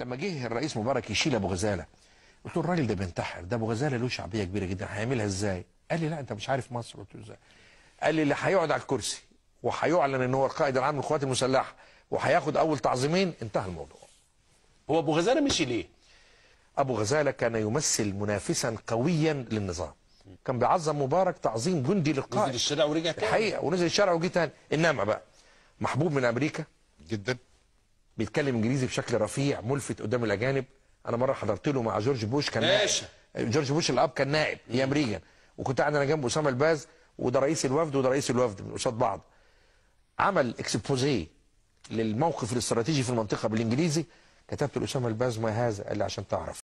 لما جه الرئيس مبارك يشيل ابو غزاله قلت له الراجل ده بينتحر ده ابو غزاله له شعبيه كبيره جدا هيعملها ازاي؟ قال لي لا انت مش عارف مصر قلت له ازاي؟ قال لي اللي هيقعد على الكرسي وهيعلن ان هو القائد العام للقوات المسلحه وهياخد اول تعظيمين انتهى الموضوع. هو ابو غزاله مشي ليه؟ ابو غزاله كان يمثل منافسا قويا للنظام. كان بيعظم مبارك تعظيم جندي للقائد نزل الشارع ورجع تاني الحقيقه ونزل الشارع وجه تاني انما بقى محبوب من امريكا جدا بيتكلم انجليزي بشكل رفيع ملفت قدام الاجانب انا مره حضرت له مع جورج بوش كان نائب جورج بوش الاب كان نائب يا امريكا وكنت قاعد انا جنب اسامه الباز وده رئيس الوفد وده رئيس الوفد قصاد بعض عمل اكسبوزيه للموقف الاستراتيجي في المنطقه بالانجليزي كتبت لاسامه الباز ما هذا قال لي عشان تعرف